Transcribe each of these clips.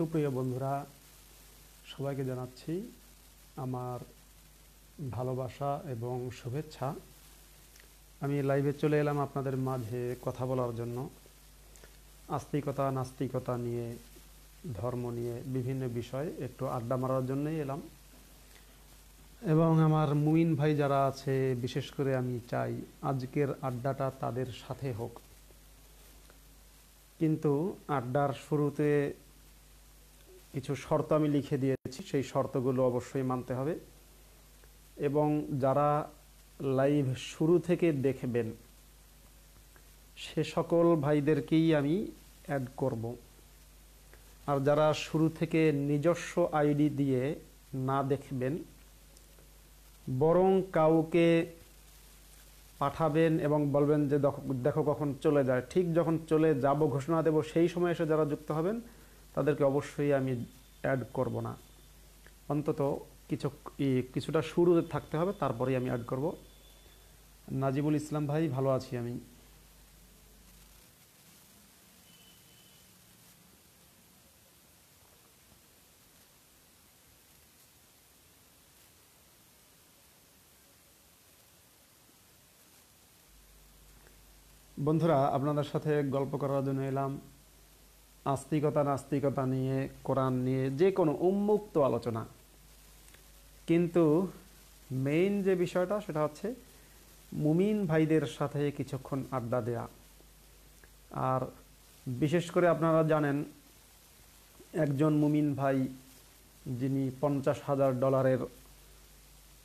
সুপ্রিয় বন্ধুরা সবাইকে জানাচ্ছি আমার ভালোবাসা এবং শুভেচ্ছা আমি লাইভে চলে এলাম আপনাদের মাঝে কথা বলার জন্য আস্তিকতা নাস্তিকতা নিয়ে ধর্ম নিয়ে বিভিন্ন বিষয় একটু আড্ডা মারার জন্যই এলাম এবং আমার মুইন ভাই যারা আছে বিশেষ করে আমি চাই আজকের আড্ডাটা তাদের সাথে হোক কিন্তু আড্ডার শুরুতে কিছু শর্ত আমি লিখে দিয়েছি সেই শর্তগুলো অবশ্যই মানতে হবে এবং যারা লাইভ শুরু থেকে দেখবেন সে সকল ভাইদেরকেই আমি অ্যাড করব আর যারা শুরু থেকে নিজস্ব আইডি দিয়ে না দেখবেন বরং কাউকে পাঠাবেন এবং বলবেন যে দেখো কখন চলে যায় ঠিক যখন চলে যাব ঘোষণা দেব সেই সময় এসে যারা যুক্ত হবেন তাদেরকে অবশ্যই আমি অ্যাড করব না অন্তত কিছু কিছুটা শুরু থাকতে হবে তারপরেই আমি অ্যাড করব নাজিবুল ইসলাম ভাই ভালো আছি আমি বন্ধুরা আপনাদের সাথে গল্প করার জন্য এলাম আস্তিকতা নাস্তিকতা নিয়ে কোরআন নিয়ে যে কোনো উন্মুক্ত আলোচনা কিন্তু মেইন যে বিষয়টা সেটা হচ্ছে মুমিন ভাইদের সাথে কিছুক্ষণ আড্ডা দেয়া আর বিশেষ করে আপনারা জানেন একজন মুমিন ভাই যিনি পঞ্চাশ হাজার ডলারের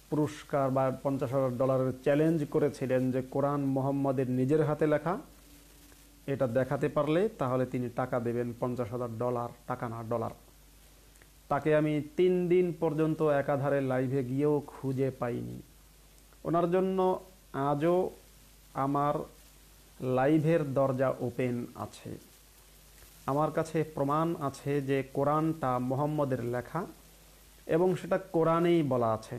পুরস্কার বা পঞ্চাশ হাজার ডলারের চ্যালেঞ্জ করেছিলেন যে কোরআন মোহাম্মদের নিজের হাতে লেখা এটা দেখাতে পারলে তাহলে তিনি টাকা দেবেন পঞ্চাশ হাজার ডলার টাকা না ডলার তাকে আমি তিন দিন পর্যন্ত একাধারে লাইভে গিয়েও খুঁজে পাইনি ওনার জন্য আজও আমার লাইভের দরজা ওপেন আছে আমার কাছে প্রমাণ আছে যে কোরআনটা মোহাম্মদের লেখা এবং সেটা কোরআনেই বলা আছে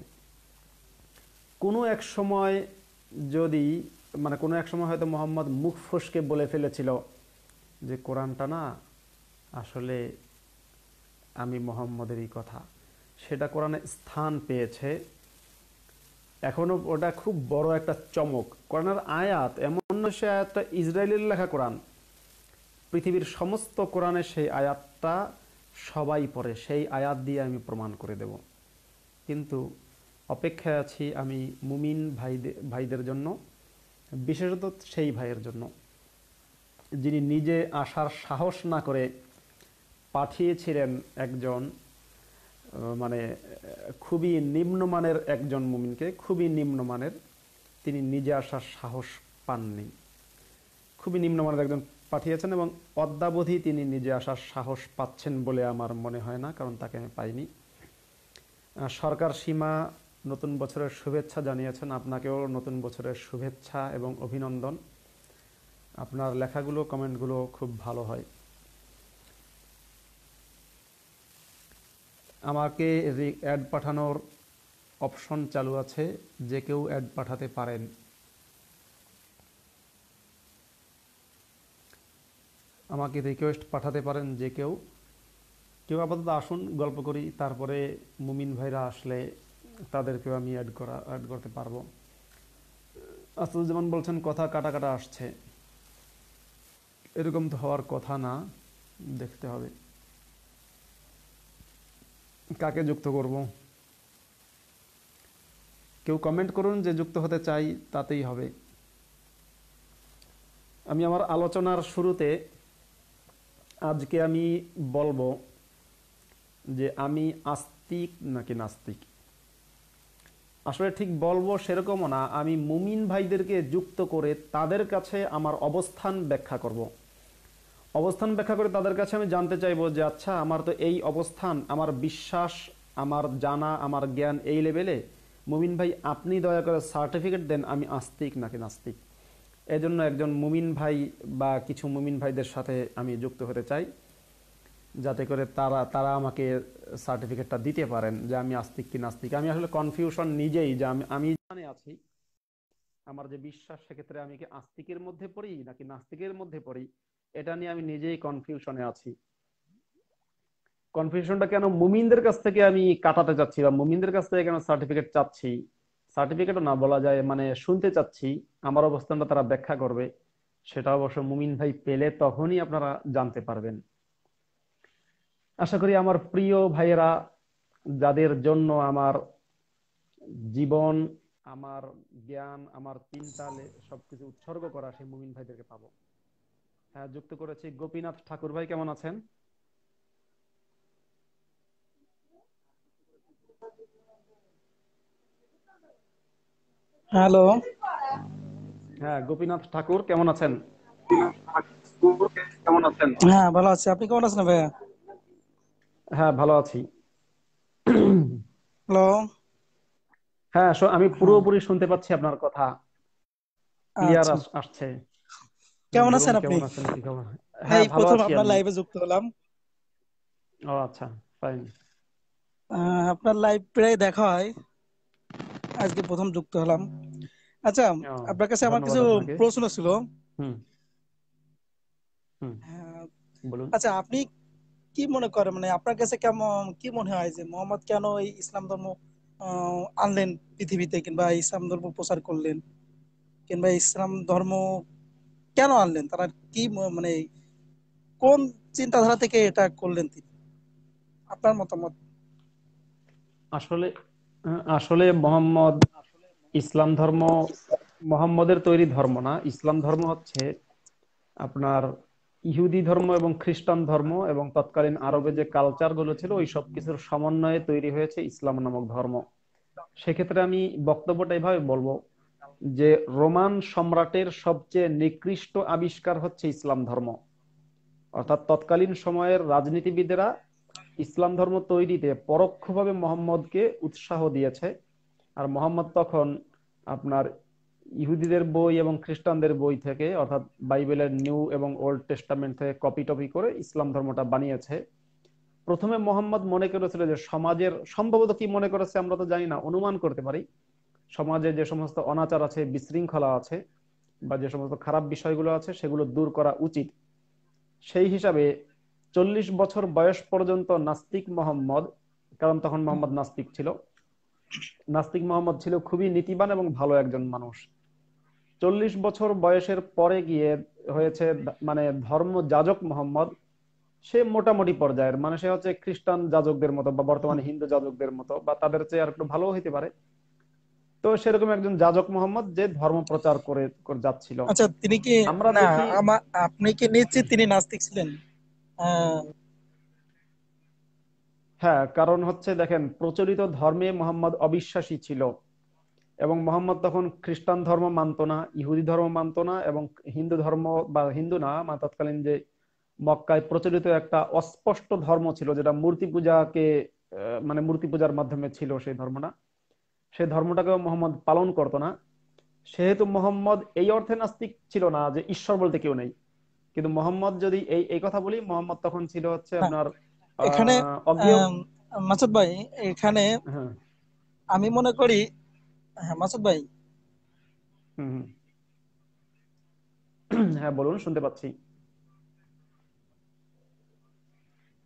কোনো এক সময় যদি মানে কোনো এক সময় হয়তো মোহাম্মদ মুখ ফসকে বলে ফেলেছিল যে কোরআনটা না আসলে আমি মোহাম্মদেরই কথা সেটা কোরআনে স্থান পেয়েছে এখনও ওটা খুব বড় একটা চমক কোরআনের আয়াত এমন সে আয়াতটা ইসরায়েলের লেখা কোরআন পৃথিবীর সমস্ত কোরআনে সেই আয়াতটা সবাই পড়ে সেই আয়াত দিয়ে আমি প্রমাণ করে দেব কিন্তু অপেক্ষায় আছি আমি মুমিন ভাইদের ভাইদের জন্য বিশেষত সেই ভাইয়ের জন্য যিনি নিজে আসার সাহস না করে পাঠিয়েছিলেন একজন মানে খুবই নিম্নমানের একজন মুমিনকে খুবই নিম্নমানের তিনি নিজে আসার সাহস পাননি খুবই নিম্নমানের একজন পাঠিয়েছেন এবং অদ্যাবধি তিনি নিজে আসার সাহস পাচ্ছেন বলে আমার মনে হয় না কারণ তাকে আমি পাইনি সরকার সীমা নতুন বছরের শুভেচ্ছা জানিয়েছেন আপনাকেও নতুন বছরের শুভেচ্ছা এবং অভিনন্দন আপনার লেখাগুলো কমেন্টগুলো খুব ভালো হয় আমাকে অ্যাড পাঠানোর অপশন চালু আছে যে কেউ অ্যাড পাঠাতে পারেন আমাকে রিকোয়েস্ট পাঠাতে পারেন যে কেউ কেউ আপাতত আসুন গল্প করি তারপরে মুমিন ভাইরা আসলে তাদেরকেও আমি অ্যাড করা অ্যাড করতে পারবো যেমন বলছেন কথা কাটা কাটা আসছে এরকম তো হওয়ার কথা না দেখতে হবে কাকে যুক্ত করব কেউ কমেন্ট করুন যে যুক্ত হতে চাই তাতেই হবে আমি আমার আলোচনার শুরুতে আজকে আমি বলবো যে আমি আস্তিক নাকি নাস্তিক আসলে ঠিক বলবো সেরকমও না আমি মুমিন ভাইদেরকে যুক্ত করে তাদের কাছে আমার অবস্থান ব্যাখ্যা করব। অবস্থান ব্যাখ্যা করে তাদের কাছে আমি জানতে চাইবো যে আচ্ছা আমার তো এই অবস্থান আমার বিশ্বাস আমার জানা আমার জ্ঞান এই লেভেলে মুমিন ভাই আপনি দয়া করে সার্টিফিকেট দেন আমি আস্তিক নাকি নাস্তিক এজন্য একজন মুমিন ভাই বা কিছু মুমিন ভাইদের সাথে আমি যুক্ত হতে চাই যাতে করে তারা তারা আমাকে সার্টিফিকেটটা দিতে পারেন যে আমি আস্তিক কি নাস্তিক আমি আসলে কনফিউশন নিজেই যে আমি আমি জানে আছি আমার যে বিশ্বাস সেক্ষেত্রে আমি কি আস্তিকের মধ্যে পড়ি নাকি নাস্তিকের মধ্যে পড়ি এটা নিয়ে আমি নিজেই কনফিউশনে আছি কনফিউশনটা কেন মুমিনদের কাছ থেকে আমি কাটাতে চাচ্ছি বা মুমিনদের কাছ থেকে কেন সার্টিফিকেট চাচ্ছি সার্টিফিকেটও না বলা যায় মানে শুনতে চাচ্ছি আমার অবস্থানটা তারা ব্যাখ্যা করবে সেটা অবশ্য মুমিন ভাই পেলে তখনই আপনারা জানতে পারবেন আশা করি আমার প্রিয় ভাইয়েরা যাদের জন্য আমার জীবন আমার জ্ঞান আমার চিন্তা সবকিছু উৎসর্গ করা সেই মুমিন ভাইদেরকে পাবো হ্যাঁ যুক্ত করেছি গোপীনাথ ঠাকুর ভাই কেমন আছেন হ্যালো হ্যাঁ গোপীনাথ ঠাকুর কেমন আছেন কেমন আছেন হ্যাঁ ভালো আছি আপনি কেমন আছেন ভাইয়া হ্যাঁ ভালো আছি হ্যালো হ্যাঁ আমি পুরোপুরি শুনতে পাচ্ছি আপনার কথা ক্লিয়ার আচ্ছা। আসছে কেমন আছেন আপনি হ্যাঁ, হ্যাঁ প্রথম আপনার লাইভে যুক্ত হলাম ও আচ্ছা ফাইন আপনার লাইভ প্রায় দেখা হয় আজকে প্রথম যুক্ত হলাম আচ্ছা আপনার কাছে আমার কিছু প্রশ্ন ছিল হুম হ্যাঁ। আচ্ছা আপনি কি মনে করে মানে আপনার কাছে কেমন কি মনে হয় যে মোহাম্মদ কেন এই ইসলাম ধর্ম আনলেন পৃথিবীতে কিংবা ইসলাম ধর্ম প্রচার করলেন কিংবা ইসলাম ধর্ম কেন আনলেন তারা কি মানে কোন চিন্তাধারা থেকে এটা করলেন তিনি আপনার মতামত আসলে আসলে মোহাম্মদ ইসলাম ধর্ম মোহাম্মদের তৈরি ধর্ম না ইসলাম ধর্ম হচ্ছে আপনার ইহুদি ধর্ম এবং খ্রিস্টান ধর্ম এবং তৎকালীন আরবে যে কালচার গুলো ছিল ওই সব কিছুর সমন্বয়ে তৈরি হয়েছে ইসলাম নামক ধর্ম সেক্ষেত্রে আমি বক্তব্যটা এভাবে বলবো যে রোমান সম্রাটের সবচেয়ে নিকৃষ্ট আবিষ্কার হচ্ছে ইসলাম ধর্ম অর্থাৎ তৎকালীন সময়ের রাজনীতিবিদেরা ইসলাম ধর্ম তৈরিতে পরোক্ষভাবে মোহাম্মদকে উৎসাহ দিয়েছে আর মোহাম্মদ তখন আপনার ইহুদিদের বই এবং খ্রিস্টানদের বই থেকে অর্থাৎ বাইবেলের নিউ এবং ওল্ড টেস্টামেন্ট থেকে কপি টপি করে ইসলাম ধর্মটা বানিয়েছে প্রথমে মোহাম্মদ মনে করেছিল যে সমাজের সম্ভবত কি মনে করেছে আমরা তো জানি না অনুমান করতে পারি সমাজে যে সমস্ত অনাচার আছে বিশৃঙ্খলা আছে বা যে সমস্ত খারাপ বিষয়গুলো আছে সেগুলো দূর করা উচিত সেই হিসাবে চল্লিশ বছর বয়স পর্যন্ত নাস্তিক মোহাম্মদ কারণ তখন মোহাম্মদ নাস্তিক ছিল নাস্তিক মোহাম্মদ ছিল খুবই নীতিবান এবং ভালো একজন মানুষ চল্লিশ বছর বয়সের পরে গিয়ে হয়েছে মানে ধর্ম যাজক মোহাম্মদ সে মোটামুটি পর্যায়ের মানে সে হচ্ছে খ্রিস্টান যাজকদের মতো বা বর্তমানে হিন্দু যাজকদের মতো বা তাদের চেয়ে আর একটু ভালো হইতে পারে তো সেরকম একজন যাজক মোহাম্মদ যে ধর্ম প্রচার করে যাচ্ছিল আচ্ছা তিনি কি আমরা আপনি কি নিশ্চিত তিনি নাস্তিক ছিলেন হ্যাঁ কারণ হচ্ছে দেখেন প্রচলিত ধর্মে মোহাম্মদ অবিশ্বাসী ছিল এবং মোহাম্মদ তখন খ্রিস্টান ধর্ম মানত না ইহুদি ধর্ম মানত না এবং হিন্দু ধর্ম বা হিন্দু না মানে তৎকালীন যে মক্কায় প্রচলিত একটা অস্পষ্ট ধর্ম ছিল যেটা মূর্তি পূজাকে মানে মূর্তি পূজার মাধ্যমে ছিল সেই ধর্মটা সেই ধর্মটাকেও মোহাম্মদ পালন করতো না সেহেতু মোহাম্মদ এই অর্থে নাস্তিক ছিল না যে ঈশ্বর বলতে কেউ নেই কিন্তু মোহাম্মদ যদি এই এই কথা বলি মোহাম্মদ তখন ছিল হচ্ছে হ্যাঁ, আপনার এখানে মাসুদ ভাই এখানে হ্যাঁ। আমি মনে করি হ্যাঁ মাসুদ ভাই হ্যাঁ বলুন শুনতে পাচ্ছি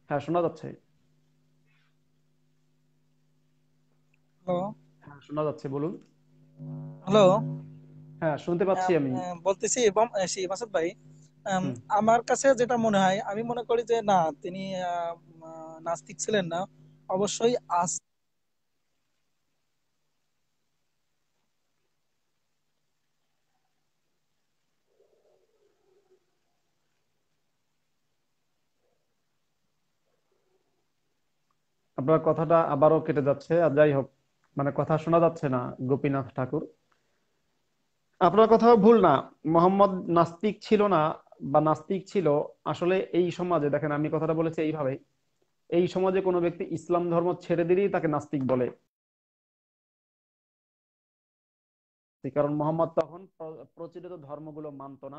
হ্যাঁ শোনা যাচ্ছে হ্যালো হ্যাঁ শোনা যাচ্ছে বলুন হ্যালো হ্যাঁ শুনতে হ্যাঁ, পাচ্ছি আমি হ্যাঁ, বলতেছি মাসুদ ভাই আমার কাছে যেটা মনে হয় আমি মনে করি যে না তিনি নাস্তিক ছিলেন না অবশ্যই আস্তিক আপনার কথাটা আবারও কেটে যাচ্ছে আর যাই হোক মানে কথা শোনা যাচ্ছে না গোপীনাথ ঠাকুর আপনার কথাও ভুল না মোহাম্মদ নাস্তিক ছিল না বা নাস্তিক ছিল আসলে এই সমাজে দেখেন আমি কথাটা বলেছি এইভাবে এই সমাজে কোনো ব্যক্তি ইসলাম ধর্ম ছেড়ে দিলেই তাকে নাস্তিক বলে কারণ মোহাম্মদ তখন প্রচলিত ধর্মগুলো মানত না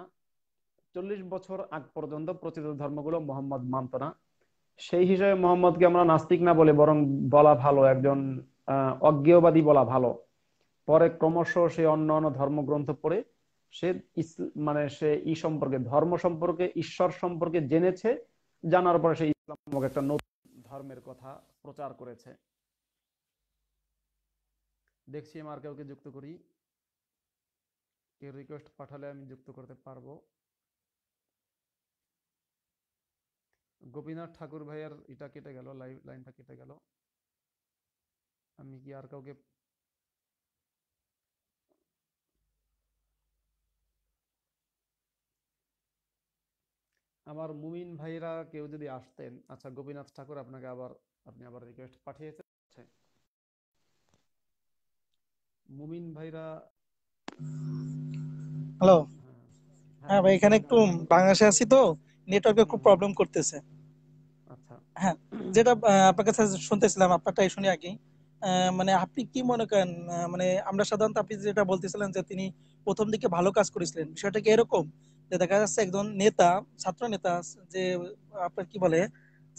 চল্লিশ বছর আগ পর্যন্ত প্রচলিত ধর্মগুলো মোহাম্মদ মানত না সেই হিসেবে মোহাম্মদকে আমরা নাস্তিক না বলে বরং বলা ভালো একজন অজ্ঞেয়বাদী বলা ভালো পরে ক্রমশ সে অন্য অন্য ধর্মগ্রন্থ পড়ে সে মানে সে ই সম্পর্কে ধর্ম সম্পর্কে ঈশ্বর সম্পর্কে জেনেছে জানার পরে সে ইসলাম নামক একটা নতুন ধর্মের কথা প্রচার করেছে দেখছি আমার কাউকে যুক্ত করি কে রিকোয়েস্ট পাঠালে আমি যুক্ত করতে পারবো গোপীনাথ ঠাকুর ভাইয়ের এটা কেটে গেল লাইফ লাইনটা কেটে গেল আমি কি আর কাউকে আমার মুমিন ভাইরা কেউ যদি আসতেন আচ্ছা গোপীনাথ ঠাকুর আপনাকে আবার আপনি আবার রিকোয়েস্ট পাঠিয়েছেন আচ্ছা। মুমিন ভাইরা হ্যালো হ্যাঁ ভাই এখানে একটু বাংলাদেশে আছি তো নেটওয়ার্কে খুব প্রবলেম করতেছে আচ্ছা। হ্যাঁ যেটা আপনার কাছে শুনতেছিলাম আপনারটাই শুনি আগে মানে আপনি কি মনে করেন মানে আমরা সাধারণত আপনি যেটা বলতেছিলেন যে তিনি প্রথম দিকে ভালো কাজ করেছিলেন বিষয়টা কি এরকম যে দেখা যাচ্ছে একজন নেতা ছাত্র নেতা যে আপনার কি বলে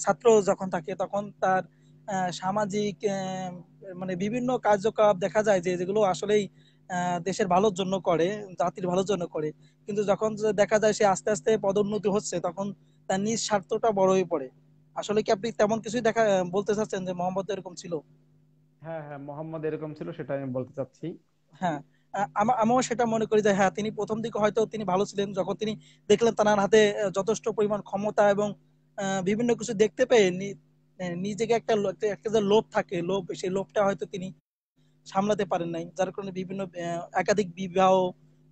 ছাত্র যখন থাকে তখন তার সামাজিক মানে বিভিন্ন কার্যকলাপ দেখা যায় যে যেগুলো আসলেই দেশের ভালোর জন্য করে জাতির ভালোর জন্য করে কিন্তু যখন দেখা যায় সে আস্তে আস্তে পদোন্নতি হচ্ছে তখন তার নিজ স্বার্থটা বড় হয়ে পড়ে আসলে কি আপনি তেমন কিছুই দেখা বলতে চাচ্ছেন যে মোহাম্মদ এরকম ছিল হ্যাঁ হ্যাঁ মোহাম্মদ এরকম ছিল সেটা আমি বলতে চাচ্ছি হ্যাঁ আমিও সেটা মনে করি যে হ্যাঁ তিনি প্রথম দিকে হয়তো তিনি ভালো ছিলেন যখন তিনি দেখলেন তার হাতে যথেষ্ট পরিমাণ ক্ষমতা এবং বিভিন্ন কিছু দেখতে পেয়ে নিজেকে একটা একটা যে লোভ থাকে লোভ সেই লোভটা হয়তো তিনি সামলাতে পারেন নাই যার কারণে বিভিন্ন একাধিক বিবাহ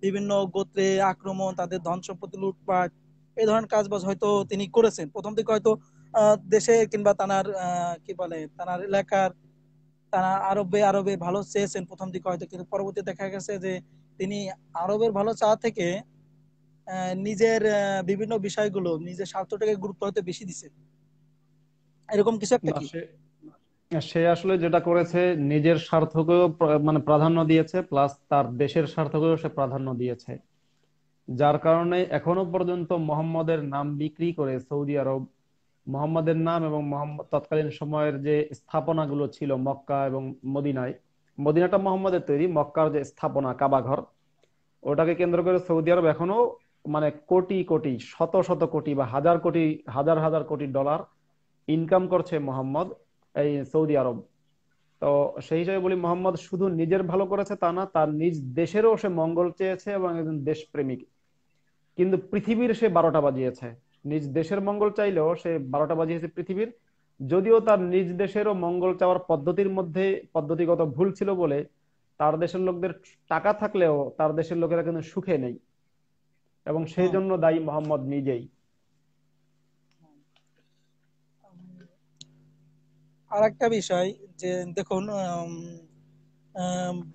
বিভিন্ন গোত্রে আক্রমণ তাদের ধন সম্পত্তি লুটপাট এই ধরনের কাজবাজ হয়তো তিনি করেছেন প্রথম দিকে হয়তো দেশে কিংবা তানার কি বলে তানার এলাকার তারা আরবে আরবে ভালো চেয়েছেন প্রথম দিকে হয়তো কিন্তু পরবর্তী দেখা গেছে যে তিনি আরবের ভালো চাওয়া থেকে নিজের বিভিন্ন বিষয়গুলো নিজের স্বার্থটাকে গুরুত্ব হয়তো বেশি দিছে এরকম কিছু একটা সে আসলে যেটা করেছে নিজের স্বার্থকেও মানে প্রাধান্য দিয়েছে প্লাস তার দেশের স্বার্থকেও সে প্রাধান্য দিয়েছে যার কারণে এখনো পর্যন্ত মোহাম্মদের নাম বিক্রি করে সৌদি আরব মোহাম্মদের নাম এবং তৎকালীন সময়ের যে স্থাপনাগুলো ছিল মক্কা এবং মদিনায় মদিনাটা মোহাম্মদের তৈরি মক্কার যে স্থাপনা কাবাঘর ওটাকে কেন্দ্র করে সৌদি আরব এখনো মানে কোটি কোটি শত শত কোটি বা হাজার কোটি হাজার হাজার কোটি ডলার ইনকাম করছে মোহাম্মদ এই সৌদি আরব তো সেই হিসাবে বলি মোহাম্মদ শুধু নিজের ভালো করেছে তা না তার নিজ দেশেরও সে মঙ্গল চেয়েছে এবং একজন দেশপ্রেমিক কিন্তু পৃথিবীর সে বারোটা বাজিয়েছে নিজ দেশের মঙ্গল চাইলেও সে বারোটা বাজিয়েছে পৃথিবীর যদিও তার নিজ দেশেরও মঙ্গল চাওয়ার পদ্ধতির মধ্যে পদ্ধতিগত ভুল ছিল বলে তার দেশের লোকদের টাকা থাকলেও তার দেশের লোকেরা কিন্তু সুখে নেই এবং সেই জন্য দায়ী মোহাম্মদ নিজেই আর একটা বিষয় যে দেখুন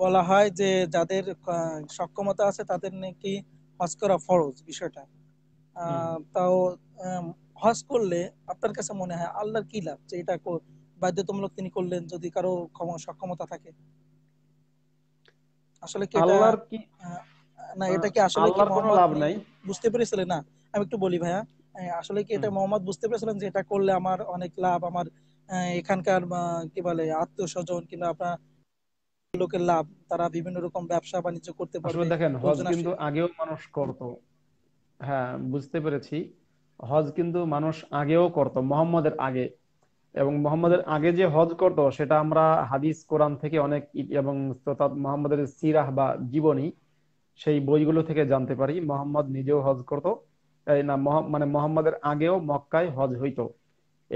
বলা হয় যে যাদের সক্ষমতা আছে তাদের নাকি হজ করা ফরজ বিষয়টা তাও হজ করলে আপনার কাছে মনে হয় আল্লাহর কি লাভ যে এটা বাধ্যতামূলক তিনি করলেন যদি কারো সক্ষমতা থাকে আসলে কি আল্লাহর কি না এটা কি আসলে কি কোনো লাভ নাই বুঝতে পেরেছিলেন না আমি একটু বলি ভাইয়া আসলে কি এটা মোহাম্মদ বুঝতে পেরেছিলেন যে এটা করলে আমার অনেক লাভ আমার এখানকার কি বলে আত্মীয় স্বজন কিংবা আপনার লোকের লাভ তারা বিভিন্ন রকম ব্যবসা বাণিজ্য করতে পারবে দেখেন হজ কিন্তু আগেও মানুষ করত হ্যাঁ বুঝতে পেরেছি হজ কিন্তু মানুষ আগেও করত মোহাম্মদের আগে এবং মোহাম্মদের আগে যে হজ করত সেটা আমরা হাদিস কোরআন থেকে অনেক এবং মোহাম্মদের সিরাহ বা জীবনী সেই বইগুলো থেকে জানতে পারি মোহাম্মদ নিজেও হজ করত না মানে মোহাম্মদের আগেও মক্কায় হজ হইতো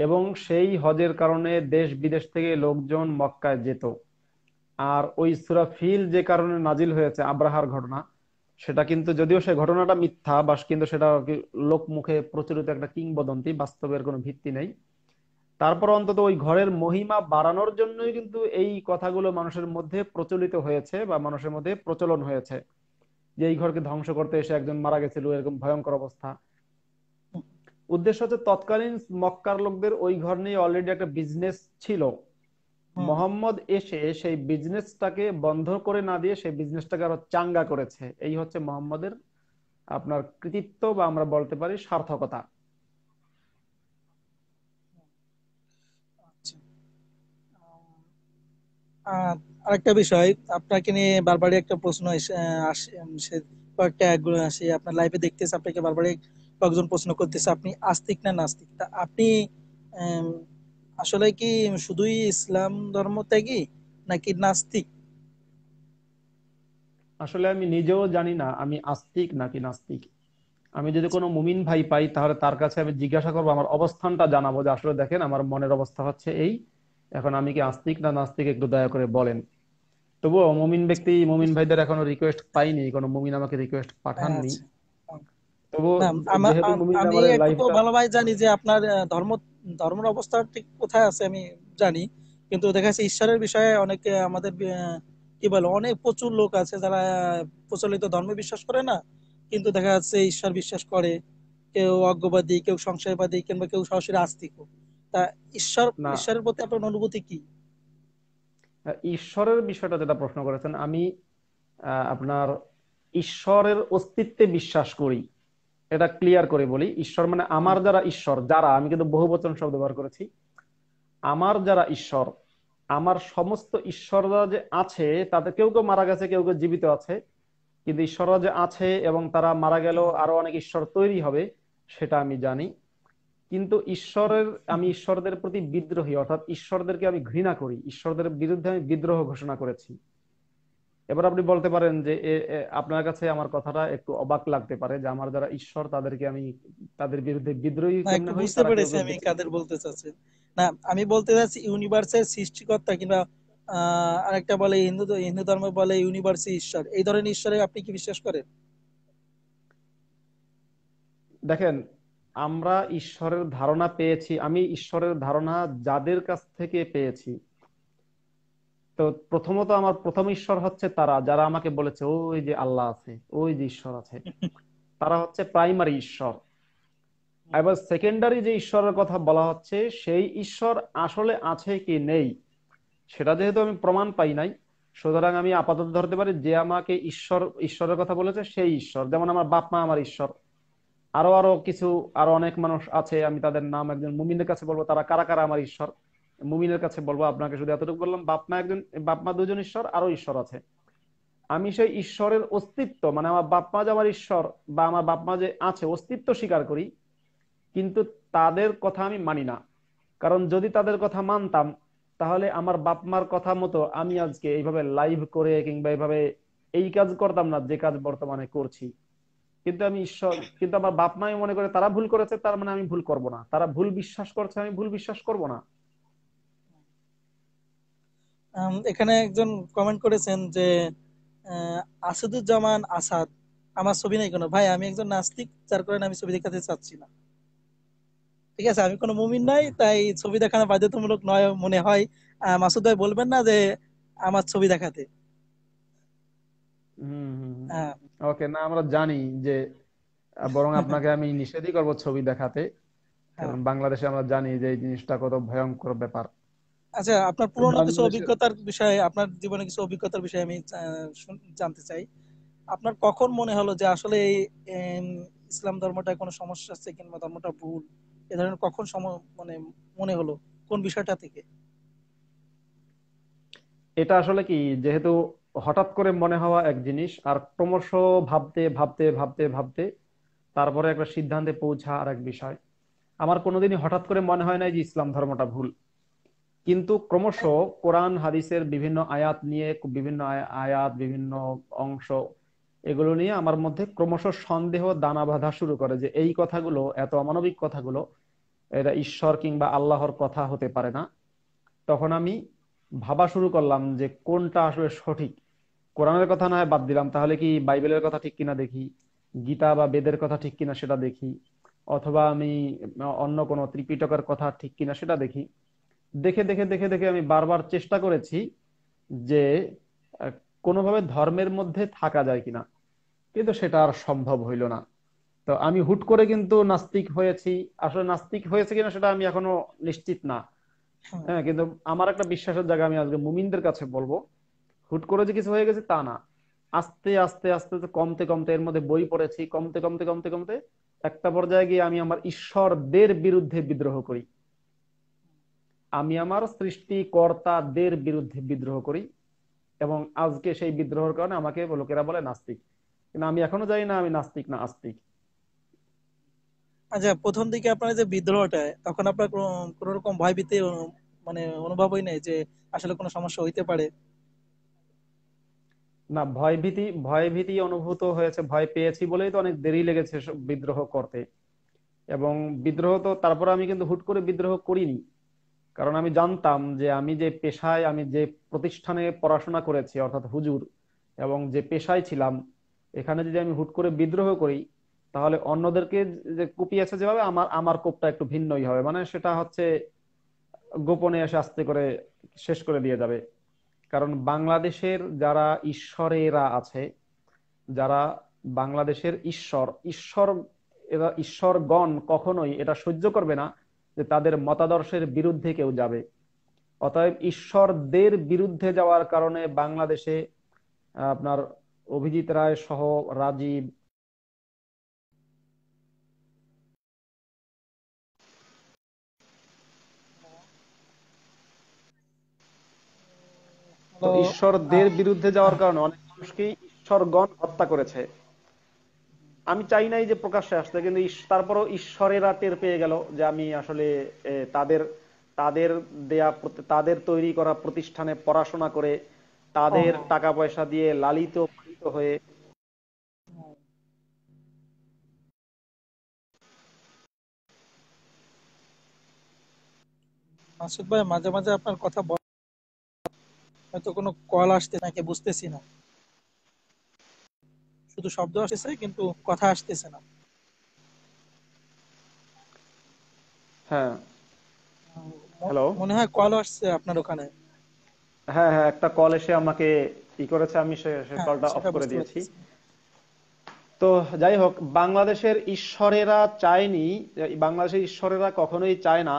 এবং সেই হজের কারণে দেশ বিদেশ থেকে লোকজন মক্কায় যেত আর ওই সুরা ফিল যে কারণে নাজিল হয়েছে আব্রাহার ঘটনা সেটা কিন্তু যদিও সে ঘটনাটা মিথ্যা বা কিন্তু সেটা লোক মুখে প্রচলিত একটা কিংবদন্তি বাস্তবের কোনো ভিত্তি নেই তারপর অন্তত ওই ঘরের মহিমা বাড়ানোর জন্যই কিন্তু এই কথাগুলো মানুষের মধ্যে প্রচলিত হয়েছে বা মানুষের মধ্যে প্রচলন হয়েছে যে এই ঘরকে ধ্বংস করতে এসে একজন মারা গেছিল এরকম ভয়ঙ্কর অবস্থা উদ্দেশ্য হচ্ছে তৎকালীন মক্কার লোকদের ওই ঘর নিয়ে অলরেডি একটা বিজনেস ছিল মোহাম্মদ এসে সেই বিজনেসটাকে বন্ধ করে না দিয়ে সেই বিজনেসটাকে আরো চাঙ্গা করেছে এই হচ্ছে মোহাম্মদের আপনার কৃতিত্ব বা আমরা বলতে পারি সার্থকতা আচ্ছা। আরেকটা বিষয় আপনাকে নিয়ে বারবারই একটা প্রশ্ন আসে কয়েকটা আসে আপনার লাইফে দেখতেছে আপনাকে বারবারই কয়েকজন প্রশ্ন করতেছে আপনি আস্তিক না নাস্তিক তা আপনি আসলে কি শুধুই ইসলাম ধর্ম ত্যাগী নাকি নাস্তিক আসলে আমি নিজেও জানি না আমি আস্তিক নাকি নাস্তিক আমি যদি কোনো মুমিন ভাই পাই তাহলে তার কাছে আমি জিজ্ঞাসা করবো আমার অবস্থানটা জানাবো যে আসলে দেখেন আমার মনের অবস্থা হচ্ছে এই এখন আমি কি আস্তিক না নাস্তিক একটু দয়া করে বলেন তবুও মুমিন ব্যক্তি মুমিন ভাইদের এখনো রিকোয়েস্ট পাইনি কোনো মুমিন আমাকে রিকোয়েস্ট পাঠাননি আচ্ছা। আমি একটু ভালোভাবে জানি যে আপনার ধর্ম ধর্মের অবস্থা ঠিক কোথায় আছে আমি জানি কিন্তু দেখা যাচ্ছে ঈশ্বরের বিষয়ে অনেকে আমাদের কি বলে অনেক প্রচুর লোক আছে যারা প্রচলিত ধর্ম বিশ্বাস করে না কিন্তু দেখা যাচ্ছে ঈশ্বর বিশ্বাস করে কেউ অজ্ঞবাদী কেউ সংশয়বাদী কিংবা কেউ সরাসরি আস্তিক তা ঈশ্বর ঈশ্বরের প্রতি আপনার অনুভূতি কি ঈশ্বরের বিষয়টা যেটা প্রশ্ন করেছেন আমি আপনার ঈশ্বরের অস্তিত্বে বিশ্বাস করি এটা ক্লিয়ার করে বলি ঈশ্বর মানে আমার যারা ঈশ্বর যারা আমি কিন্তু বহু বচন শব্দ ব্যবহার করেছি আমার যারা ঈশ্বর আমার সমস্ত ঈশ্বররা যে আছে তাদের কেউ কেউ মারা গেছে কেউ কেউ জীবিত আছে কিন্তু ঈশ্বররা যে আছে এবং তারা মারা গেল আরো অনেক ঈশ্বর তৈরি হবে সেটা আমি জানি কিন্তু ঈশ্বরের আমি ঈশ্বরদের প্রতি বিদ্রোহী অর্থাৎ ঈশ্বরদেরকে আমি ঘৃণা করি ঈশ্বরদের বিরুদ্ধে আমি বিদ্রোহ ঘোষণা করেছি এবার আপনি বলতে পারেন যে আপনার কাছে আমার কথাটা একটু অবাক লাগতে পারে যে আমার যারা ঈশ্বর তাদেরকে আমি তাদের বিরুদ্ধে বিদ্রোহী বুঝতে পেরেছি আমি কাদের বলতে চাচ্ছি না আমি বলতে চাচ্ছি ইউনিভার্সের সৃষ্টিকর্তা কিংবা আরেকটা বলে হিন্দু হিন্দু ধর্ম বলে ইউনিভার্সে ঈশ্বর এই ধরনের ঈশ্বরে আপনি কি বিশ্বাস করেন দেখেন আমরা ঈশ্বরের ধারণা পেয়েছি আমি ঈশ্বরের ধারণা যাদের কাছ থেকে পেয়েছি তো প্রথমত আমার প্রথম ঈশ্বর হচ্ছে তারা যারা আমাকে বলেছে ওই যে আল্লাহ আছে ওই যে ঈশ্বর আছে তারা হচ্ছে প্রাইমারি ঈশ্বর এবার সেকেন্ডারি যে ঈশ্বরের কথা বলা হচ্ছে সেই ঈশ্বর আসলে আছে কি নেই সেটা যেহেতু আমি প্রমাণ পাই নাই সুতরাং আমি আপাতত ধরতে পারি যে আমাকে ঈশ্বর ঈশ্বরের কথা বলেছে সেই ঈশ্বর যেমন আমার বাপ মা আমার ঈশ্বর আরো আরো কিছু আরো অনেক মানুষ আছে আমি তাদের নাম একজন মুমিনের কাছে বলবো তারা কারা কারা আমার ঈশ্বর মুমিনের কাছে বলবো আপনাকে শুধু এতটুকু বললাম বাপ মা একজন বাপ মা দুজন ঈশ্বর আরো ঈশ্বর আছে আমি সেই ঈশ্বরের অস্তিত্ব মানে আমার বাপ মা যে আমার ঈশ্বর বা আমার বাপ মা যে আছে অস্তিত্ব স্বীকার করি কিন্তু তাদের কথা আমি মানি না কারণ যদি তাদের কথা মানতাম তাহলে আমার বাপ মার কথা মতো আমি আজকে এইভাবে লাইভ করে কিংবা এইভাবে এই কাজ করতাম না যে কাজ বর্তমানে করছি কিন্তু আমি ঈশ্বর কিন্তু আমার বাপ মাই মনে করে তারা ভুল করেছে তার মানে আমি ভুল করব না তারা ভুল বিশ্বাস করছে আমি ভুল বিশ্বাস করব না এখানে একজন কমেন্ট করেছেন যে আসাদুজ্জামান আসাদ আমার ছবি নাই কোনো ভাই আমি একজন নাস্তিক যার কারণে আমি ছবি দেখাতে চাচ্ছি না ঠিক আছে আমি কোনো মুমিন নাই তাই ছবি দেখানো বাধ্যতামূলক নয় মনে হয় মাসুদ ভাই বলবেন না যে আমার ছবি দেখাতে হ্যাঁ। ওকে না আমরা জানি যে বরং আপনাকে আমি নিষেধই করবো ছবি দেখাতে হ্যাঁ। কারণ বাংলাদেশে আমরা জানি যে এই জিনিসটা কত ভয়ঙ্কর ব্যাপার আচ্ছা আপনার পুরনো কিছু অভিজ্ঞতার বিষয়ে আপনার জীবনে কিছু অভিজ্ঞতার বিষয়ে আমি জানতে চাই আপনার কখন মনে হলো যে আসলে ইসলাম ধর্মটা কোনো সমস্যা আছে কিংবা ধর্মটা ভুল এ ধরনের কখন মানে মনে হলো কোন বিষয়টা থেকে এটা আসলে কি যেহেতু হঠাৎ করে মনে হওয়া এক জিনিস আর ক্রমশ ভাবতে ভাবতে ভাবতে ভাবতে তারপরে একটা সিদ্ধান্তে পৌঁছা আর এক বিষয় আমার কোনোদিনই হঠাৎ করে মনে হয় না যে ইসলাম ধর্মটা ভুল কিন্তু ক্রমশ কোরআন হাদিসের বিভিন্ন আয়াত নিয়ে বিভিন্ন আয়াত বিভিন্ন অংশ এগুলো নিয়ে আমার মধ্যে ক্রমশ সন্দেহ দানা বাঁধা শুরু করে যে এই কথাগুলো এত অমানবিক কথাগুলো এটা ঈশ্বর কিংবা আল্লাহর কথা হতে পারে না তখন আমি ভাবা শুরু করলাম যে কোনটা আসলে সঠিক কোরআনের কথা না হয় বাদ দিলাম তাহলে কি বাইবেলের কথা ঠিক কিনা দেখি গীতা বা বেদের কথা ঠিক কিনা সেটা দেখি অথবা আমি অন্য কোনো ত্রিপিটকের কথা ঠিক কিনা সেটা দেখি দেখে দেখে দেখে দেখে আমি বারবার চেষ্টা করেছি যে কোনোভাবে ধর্মের মধ্যে থাকা যায় কিনা কিন্তু সেটা আর সম্ভব হইল না তো আমি হুট করে কিন্তু নাস্তিক হয়েছি আসলে নাস্তিক হয়েছে কিনা সেটা আমি এখনো নিশ্চিত না হ্যাঁ কিন্তু আমার একটা বিশ্বাসের জায়গা আমি আজকে মুমিনদের কাছে বলবো হুট করে যে কিছু হয়ে গেছে তা না আস্তে আস্তে আস্তে কমতে কমতে এর মধ্যে বই পড়েছি কমতে কমতে কমতে কমতে একটা পর্যায়ে গিয়ে আমি আমার ঈশ্বরদের বিরুদ্ধে বিদ্রোহ করি আমি আমার সৃষ্টিকর্তাদের বিরুদ্ধে বিদ্রোহ করি এবং আজকে সেই বিদ্রোহের কারণে আমাকে লোকেরা বলে নাস্তিক কিন্তু আমি এখনো জানি না আমি নাস্তিক না আস্তিক আচ্ছা প্রথম দিকে আপনার যে বিদ্রোহটা তখন আপনার কোন রকম ভয় ভীতি মানে হয় নাই যে আসলে কোনো সমস্যা হইতে পারে না ভয় ভীতি ভয় ভীতি অনুভূত হয়েছে ভয় পেয়েছি বলেই তো অনেক দেরি লেগেছে বিদ্রোহ করতে এবং বিদ্রোহ তো তারপর আমি কিন্তু হুট করে বিদ্রোহ করিনি কারণ আমি জানতাম যে আমি যে পেশায় আমি যে প্রতিষ্ঠানে পড়াশোনা করেছি অর্থাৎ হুজুর এবং যে পেশায় ছিলাম এখানে যদি আমি হুট করে বিদ্রোহ করি তাহলে অন্যদেরকে যে কুপিয়েছে যেভাবে আমার আমার কোপটা একটু ভিন্নই হবে মানে সেটা হচ্ছে গোপনে এসে আস্তে করে শেষ করে দিয়ে যাবে কারণ বাংলাদেশের যারা ঈশ্বরেরা আছে যারা বাংলাদেশের ঈশ্বর ঈশ্বর এরা ঈশ্বরগণ কখনোই এটা সহ্য করবে না যে তাদের মতাদর্শের বিরুদ্ধে কেউ যাবে অতএব ঈশ্বরদের বিরুদ্ধে যাওয়ার কারণে বাংলাদেশে আপনার অভিজিৎ রায় সহ রাজীব ঈশ্বরদের বিরুদ্ধে যাওয়ার কারণে অনেক মানুষকেই ঈশ্বরগণ হত্যা করেছে আমি চাই নাই যে প্রকাশ্যে আসতে কিন্তু তারপরও ঈশ্বরেরা টের পেয়ে গেল যে আমি আসলে তাদের তাদের দেয়া তাদের তৈরি করা প্রতিষ্ঠানে পড়াশোনা করে তাদের টাকা পয়সা দিয়ে লালিত পালিত হয়ে মাসুদ ভাই মাঝে মাঝে আপনার কথা হয়তো কোনো কল আসতে নাকি বুঝতেছি না শুধু শব্দ আসতেছে কিন্তু কথা আসতেছে না হ্যাঁ মনে হয় কল আসছে আপনার ওখানে হ্যাঁ হ্যাঁ একটা কল এসে আমাকে ই করেছে আমি কলটা হ্যাঁ, অফ করে দিয়েছি তো যাই হোক বাংলাদেশের ঈশ্বরেরা চায়নি বাংলাদেশের ঈশ্বরেরা কখনোই চায় না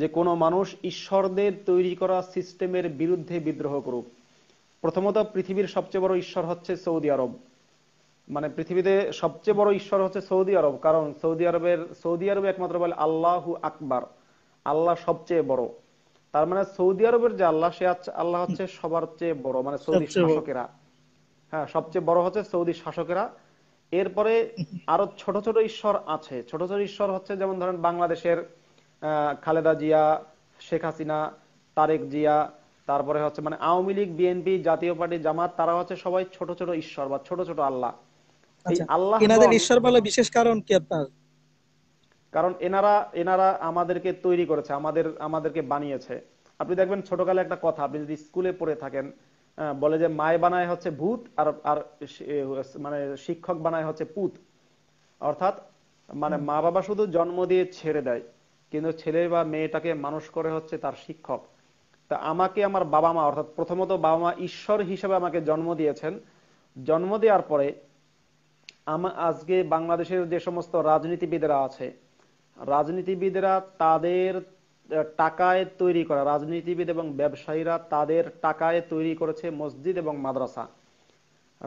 যে কোনো মানুষ ঈশ্বরদের তৈরি করা সিস্টেমের বিরুদ্ধে বিদ্রোহ করুক প্রথমত পৃথিবীর সবচেয়ে বড় ঈশ্বর হচ্ছে সৌদি আরব মানে পৃথিবীতে সবচেয়ে বড় ঈশ্বর হচ্ছে সৌদি আরব কারণ সৌদি আরবের সৌদি আরবে একমাত্র বলে আল্লাহু আকবার আল্লাহ সবচেয়ে বড় তার মানে সৌদি আরবের যে আল্লাহ সে আল্লাহ হচ্ছে সবার চেয়ে বড় মানে সৌদি শাসকেরা হ্যাঁ সবচেয়ে বড় হচ্ছে সৌদি শাসকেরা এরপরে আরো ছোট ছোট ঈশ্বর আছে ছোট ছোট ঈশ্বর হচ্ছে যেমন ধরেন বাংলাদেশের খালেদা জিয়া শেখ হাসিনা তারেক জিয়া তারপরে হচ্ছে মানে আওয়ামী লীগ বিএনপি জাতীয় পার্টি জামাত তারা হচ্ছে সবাই ছোট ছোট ঈশ্বর বা ছোট ছোট আল্লাহ আচ্ছা, এনাদের ঈশ্বর বলা বিশেষ কারণ কি আপনার কারণ এনারা এনারা আমাদেরকে তৈরি করেছে আমাদের আমাদেরকে বানিয়েছে আপনি দেখবেন ছোটকালে একটা কথা আপনি যদি স্কুলে পড়ে থাকেন বলে যে মায় বানায় হচ্ছে ভূত আর আর মানে শিক্ষক বানায় হচ্ছে পুত অর্থাৎ মানে মা বাবা শুধু জন্ম দিয়ে ছেড়ে দেয় কিন্তু ছেলে বা মেয়েটাকে মানুষ করে হচ্ছে তার শিক্ষক তা আমাকে আমার বাবা মা অর্থাৎ প্রথমত বাবা মা ঈশ্বর হিসেবে আমাকে জন্ম দিয়েছেন জন্ম দেওয়ার পরে আজকে বাংলাদেশের যে সমস্ত রাজনীতিবিদরা আছে রাজনীতিবিদরা তাদের টাকায় তৈরি করা রাজনীতিবিদ এবং ব্যবসায়ীরা তাদের টাকায় তৈরি করেছে মসজিদ এবং মাদ্রাসা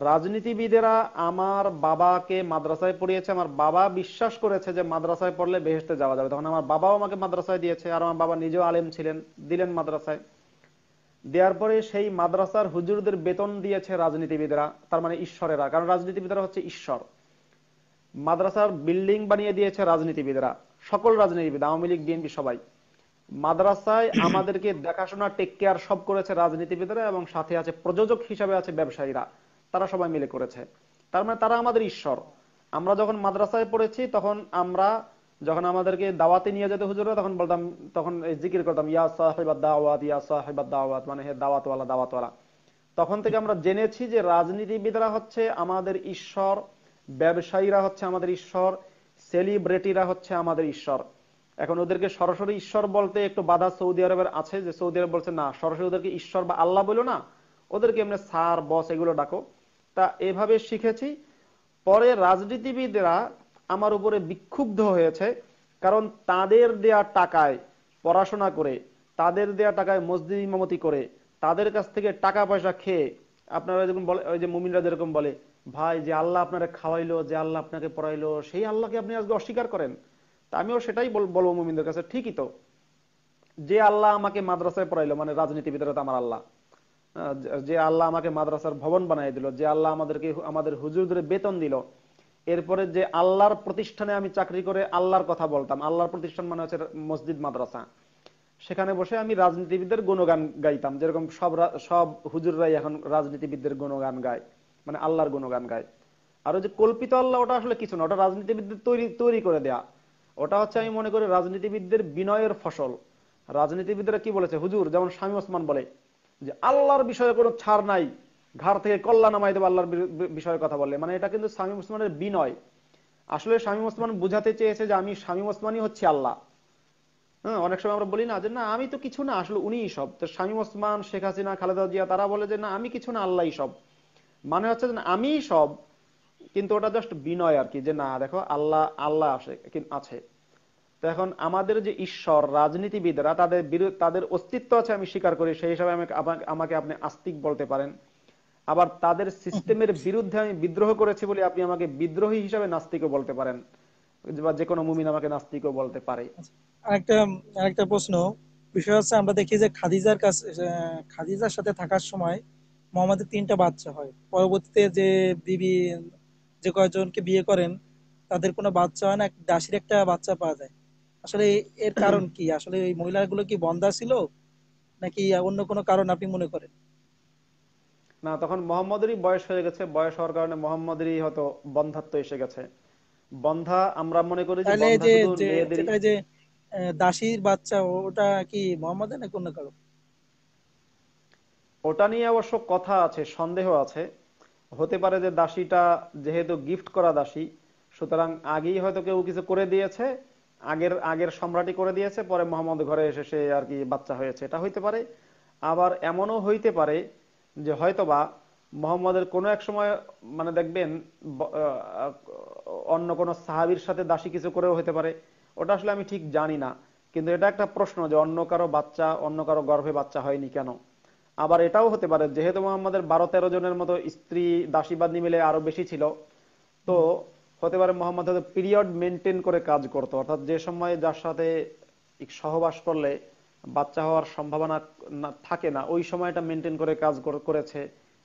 রাজনীতিবিদেরা আমার বাবাকে মাদ্রাসায় পড়িয়েছে আমার বাবা বিশ্বাস করেছে যে মাদ্রাসায় পড়লে বেহেস্তে যাওয়া যাবে তখন আমার বাবাও আমাকে মাদ্রাসায় দিয়েছে আর আমার বাবা নিজেও আলেম ছিলেন দিলেন মাদ্রাসায় দেওয়ার পরে সেই মাদ্রাসার হুজুরদের বেতন দিয়েছে রাজনীতিবিদরা তার মানে ঈশ্বরেরা কারণ রাজনীতিবিদরা হচ্ছে ঈশ্বর মাদ্রাসার বিল্ডিং বানিয়ে দিয়েছে রাজনীতিবিদরা সকল রাজনীতিবিদ আওয়ামী লীগ বিএনপি সবাই মাদ্রাসায় আমাদেরকে দেখাশোনা টেক কেয়ার সব করেছে রাজনীতিবিদরা এবং সাথে আছে প্রযোজক হিসাবে আছে ব্যবসায়ীরা তারা সবাই মিলে করেছে তার মানে তারা আমাদের ঈশ্বর আমরা যখন মাদ্রাসায় পড়েছি তখন আমরা যখন আমাদেরকে দাওয়াতে নিয়ে যেতে হুজুর তখন বলতাম তখন জিকির করতাম ইয়া সাহেব দাওয়াত ইয়া সাহেব দাওয়াত মানে হে দাওয়াতওয়ালা দাওয়াতওয়ালা তখন থেকে আমরা জেনেছি যে রাজনীতিবিদরা হচ্ছে আমাদের ঈশ্বর ব্যবসায়ীরা হচ্ছে আমাদের ঈশ্বর সেলিব্রিটিরা হচ্ছে আমাদের ঈশ্বর এখন ওদেরকে সরাসরি ঈশ্বর বলতে একটু বাধা সৌদি আরবের আছে যে সৌদি আরব বলছে না সরাসরি ওদেরকে ঈশ্বর বা আল্লাহ বলো না ওদেরকে এমনি সার বস এগুলো ডাকো তা এভাবে শিখেছি পরে রাজনীতিবিদরা আমার উপরে বিক্ষুব্ধ হয়েছে কারণ তাদের দেয়া টাকায় পড়াশোনা করে তাদের দেয়া টাকায় মসজিদ ইমামতি করে তাদের কাছ থেকে টাকা পয়সা খেয়ে আপনারা যেরকম বলে ওই যে মুমিনরা যেরকম বলে ভাই যে আল্লাহ আপনারা খাওয়াইলো যে আল্লাহ আপনাকে পড়াইলো সেই আল্লাহকে আপনি আজকে অস্বীকার করেন তা আমিও সেটাই বলবো মুমিনদের কাছে ঠিকই তো যে আল্লাহ আমাকে মাদ্রাসায় পড়াইলো মানে রাজনীতিবিদরা তো আমার আল্লাহ যে আল্লাহ আমাকে মাদ্রাসার ভবন বানাই দিল যে আল্লাহ আমাদেরকে আমাদের হুজুরদের বেতন দিল এরপরে যে আল্লাহর প্রতিষ্ঠানে আমি চাকরি করে আল্লাহর কথা বলতাম আল্লাহর প্রতিষ্ঠান মানে হচ্ছে মসজিদ মাদ্রাসা সেখানে বসে আমি রাজনীতিবিদদের গুণগান গাইতাম যেরকম সব সব হুজুররাই এখন রাজনীতিবিদদের গুণগান গায় মানে আল্লাহর গুণগান গায় আর ওই যে কল্পিত আল্লাহ ওটা আসলে কিছু না ওটা রাজনীতিবিদদের তৈরি তৈরি করে দেয়া ওটা হচ্ছে আমি মনে করি রাজনীতিবিদদের বিনয়ের ফসল রাজনীতিবিদরা কি বলেছে হুজুর যেমন স্বামী ওসমান বলে যে আল্লাহর বিষয়ে কোনো ছাড় নাই ঘর থেকে কল্যাণ নামাই দেবো আল্লাহর বিষয়ে কথা বললে মানে এটা কিন্তু স্বামী মুসলমানের বিনয় আসলে স্বামী মুসলমান বুঝাতে চেয়েছে যে আমি স্বামী মুসলমানই হচ্ছে আল্লাহ হ্যাঁ অনেক সময় আমরা বলি না যে না আমি তো কিছু না আসলে উনি সব তো স্বামী মুসলমান শেখ হাসিনা খালেদা জিয়া তারা বলে যে না আমি কিছু না আল্লাহ সব মানে হচ্ছে আমি সব কিন্তু ওটা জাস্ট বিনয় আর কি যে না দেখো আল্লাহ আল্লাহ আসে আছে তো এখন আমাদের যে ঈশ্বর রাজনীতিবিদরা তাদের তাদের অস্তিত্ব আছে আমি স্বীকার করি সেই হিসাবে আমাকে আমাকে আপনি আস্তিক বলতে পারেন আবার তাদের সিস্টেমের বিরুদ্ধে আমি বিদ্রোহ করেছি বলে আপনি আমাকে বিদ্রোহী হিসাবে নাস্তিকও বলতে পারেন বা যে কোনো মুমিন আমাকে নাস্তিকও বলতে পারে আরেকটা আরেকটা প্রশ্ন বিষয় হচ্ছে আমরা দেখি যে খাদিজার কাছে খাদিজার সাথে থাকার সময় মোহাম্মদের তিনটা বাচ্চা হয় পরবর্তীতে যে বিবি যে কয়েকজনকে বিয়ে করেন তাদের কোনো বাচ্চা হয় না দাসির একটা বাচ্চা পাওয়া যায় আসলে এর কারণ কি আসলে এই মহিলাগুলো কি বন্ধা ছিল নাকি অন্য কোনো কারণ আপনি মনে করেন না তখন মোহাম্মদেরই বয়স হয়ে গেছে বয়স হওয়ার কারণে মোহাম্মদেরই হয়তো বন্ধাত্ব এসে গেছে বন্ধা আমরা মনে করি যে দাসীর বাচ্চা ওটা কি মোহাম্মদের না কোন কারো ওটা নিয়ে অবশ্য কথা আছে সন্দেহ আছে হতে পারে যে দাসীটা যেহেতু গিফট করা দাসী সুতরাং আগেই হয়তো কেউ কিছু করে দিয়েছে আগের আগের সম্রাটই করে দিয়েছে পরে মোহাম্মদ ঘরে এসে সে আর কি বাচ্চা হয়েছে এটা হইতে পারে আবার এমনও হইতে পারে যে হয়তোবা মোহাম্মদের কোনো এক সময় মানে দেখবেন অন্য কোনো সাহাবির সাথে দাসী কিছু করেও হতে পারে ওটা আসলে আমি ঠিক জানি না কিন্তু এটা একটা প্রশ্ন যে অন্য কারো বাচ্চা অন্য কারো গর্ভে বাচ্চা হয়নি কেন আবার এটাও হতে পারে যেহেতু মোহাম্মদের বারো তেরো জনের মতো স্ত্রী দাসীবাদী মিলে আরো বেশি ছিল তো হতে পারে মোহাম্মদ হয়তো পিরিয়ড মেনটেন করে কাজ করতো অর্থাৎ যে সময় যার সাথে সহবাস করলে বাচ্চা হওয়ার সম্ভাবনা থাকে না ওই সময়টা মেনটেন করে কাজ করেছে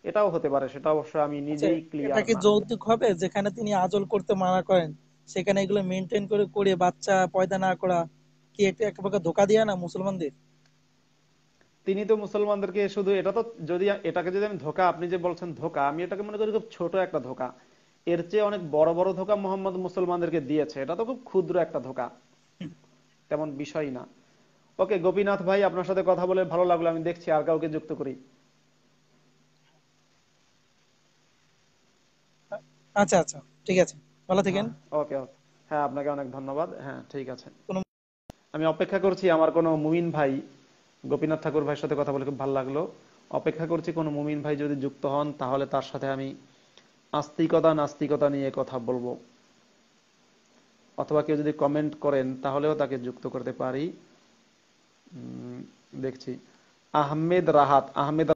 এটাও হতে পারে সেটা অবশ্য আমি আচ্ছা, নিজেই ক্লিয়ার এটা কি যৌতুক হবে যেখানে তিনি আজল করতে মানা করেন সেখানে এগুলো মেনটেন করে করে বাচ্চা পয়দা না করা কি এটা এক প্রকার ধোকা দেয়া না মুসলমানদের তিনি তো মুসলমানদেরকে শুধু এটা তো যদি এটাকে যদি আমি ধোকা আপনি যে বলছেন ধোকা আমি এটাকে মনে করি খুব ছোট একটা ধোকা এর চেয়ে অনেক বড় বড় ধোকা মোহাম্মদ মুসলমানদেরকে দিয়েছে এটা তো খুব ক্ষুদ্র একটা ধোকা তেমন বিষয় না ওকে গোপীনাথ ভাই আপনার সাথে কথা বলে ভালো লাগলো আমি দেখছি আর কাউকে যুক্ত করি আচ্ছা আচ্ছা ঠিক আছে ভালো থাকেন হ্যাঁ, ওকে ওকে হ্যাঁ আপনাকে অনেক ধন্যবাদ হ্যাঁ ঠিক আছে আমি অপেক্ষা করছি আমার কোনো মুমিন ভাই গোপীনাথ ঠাকুর ভাইয়ের সাথে কথা বলে খুব ভালো লাগলো অপেক্ষা করছি কোনো মুমিন ভাই যদি যুক্ত হন তাহলে তার সাথে আমি আস্তিকতা নাস্তিকতা নিয়ে কথা বলবো অথবা কেউ যদি কমেন্ট করেন তাহলেও তাকে যুক্ত করতে পারি দেখছি আহমেদ রাহাত আহমেদ